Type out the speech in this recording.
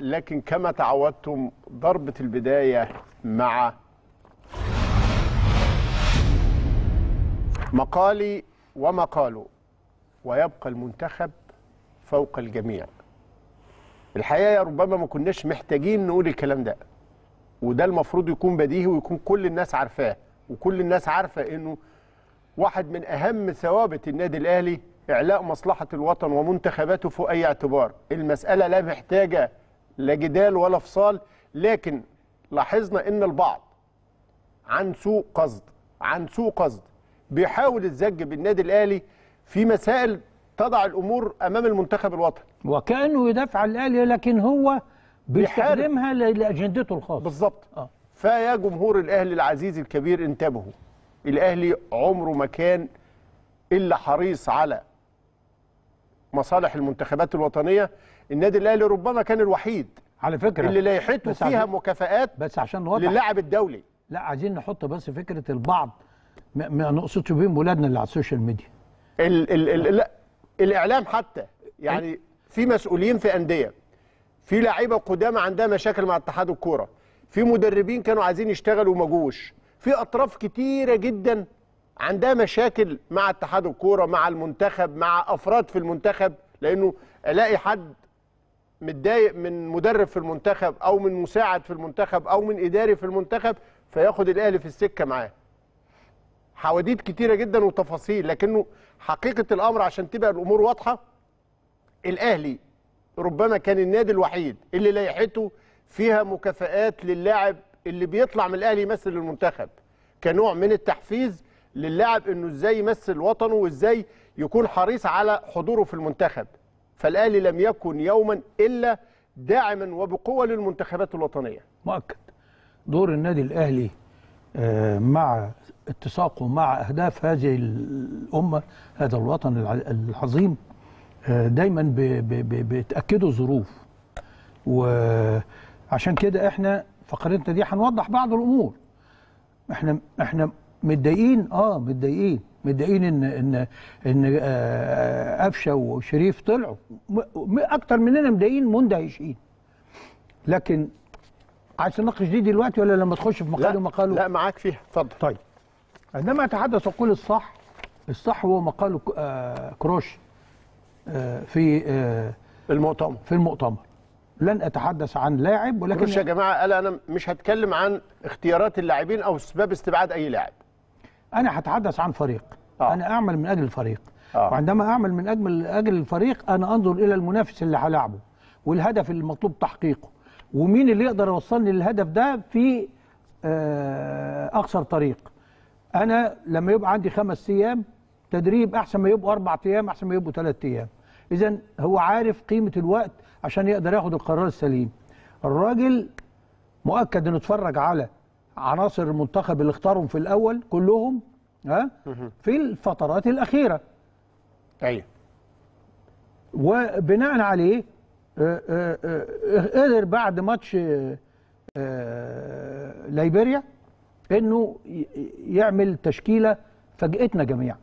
لكن كما تعودتم ضربة البداية مع مقالي ومقاله ويبقى المنتخب فوق الجميع الحقيقة ربما ما كناش محتاجين نقول الكلام ده وده المفروض يكون بديهي ويكون كل الناس عارفاه وكل الناس عارفة انه واحد من اهم ثوابت النادي الاهلي إعلاء مصلحة الوطن ومنتخباته فوق أي اعتبار المسألة لا محتاجة لا جدال ولا فصال لكن لاحظنا ان البعض عن سوء قصد عن سوء قصد بيحاول الزج بالنادي الاهلي في مسائل تضع الامور امام المنتخب الوطني وكانه يدافع عن الاهلي لكن هو بيستخدمها لاجندته الخاصه بالظبط آه. فيا جمهور الاهلي العزيز الكبير انتبهوا الاهلي عمره ما كان الا حريص على مصالح المنتخبات الوطنيه النادي الاهلي ربما كان الوحيد على فكره اللي لائحته فيها عشان مكافآت بس عشان نوضح للاعب الدولي لا عايزين نحط بس فكره البعض ما نقصدش بهم ولادنا اللي على السوشيال ميديا ال ال ال لا الاعلام حتى يعني في مسؤولين في انديه في لعيبه قدامى عندها مشاكل مع اتحاد الكوره في مدربين كانوا عايزين يشتغلوا وما جوش في اطراف كتيره جدا عندها مشاكل مع اتحاد الكوره مع المنتخب مع افراد في المنتخب لانه الاقي حد متضايق من مدرب في المنتخب او من مساعد في المنتخب او من اداري في المنتخب فياخد الاهلي في السكه معاه حواديت كتيره جدا وتفاصيل لكنه حقيقه الامر عشان تبقى الامور واضحه الاهلي ربما كان النادي الوحيد اللي لائحته فيها مكافئات للاعب اللي بيطلع من الاهلي يمثل المنتخب كنوع من التحفيز للاعب انه ازاي يمثل وطنه وازاي يكون حريص على حضوره في المنتخب فالاهلي لم يكن يوما الا داعما وبقوه للمنتخبات الوطنيه مؤكد دور النادي الاهلي آه، مع اتساقه مع اهداف هذه الامه هذا الوطن العظيم آه، دايما بتاكده الظروف وعشان كده احنا فقرتنا دي هنوضح بعض الامور احنا احنا متضايقين اه متضايقين متضايقين ان ان ان آه، قفشه وشريف طلعوا اكتر مننا متضايقين مندهشين لكن عايز تناقش دي دلوقتي ولا لما تخش في مقال ومقاله لا معاك فيها اتفضل طيب عندما اتحدث اقول الصح الصح هو مقال آه، كروش آه، في المؤتمر في المؤتمر لن اتحدث عن لاعب ولكن كروش يا جماعه قال انا مش هتكلم عن اختيارات اللاعبين او اسباب استبعاد اي لاعب انا هتحدث عن فريق آه. انا اعمل من اجل الفريق آه. وعندما اعمل من اجل اجل الفريق انا انظر الى المنافس اللي هلاعبه والهدف المطلوب تحقيقه ومين اللي يقدر يوصلني للهدف ده في آه، اقصر طريق انا لما يبقى عندي خمس ايام تدريب احسن ما يبقوا اربع ايام احسن ما يبقوا ثلاث ايام اذا هو عارف قيمه الوقت عشان يقدر ياخد القرار السليم الراجل مؤكد انه اتفرج على عناصر المنتخب اللي اختارهم في الاول كلهم ها في الفترات الاخيره ايوه وبناء عليه آه، آه، آه، قدر بعد ماتش ليبيريا انه يعمل تشكيله فاجئتنا جميعا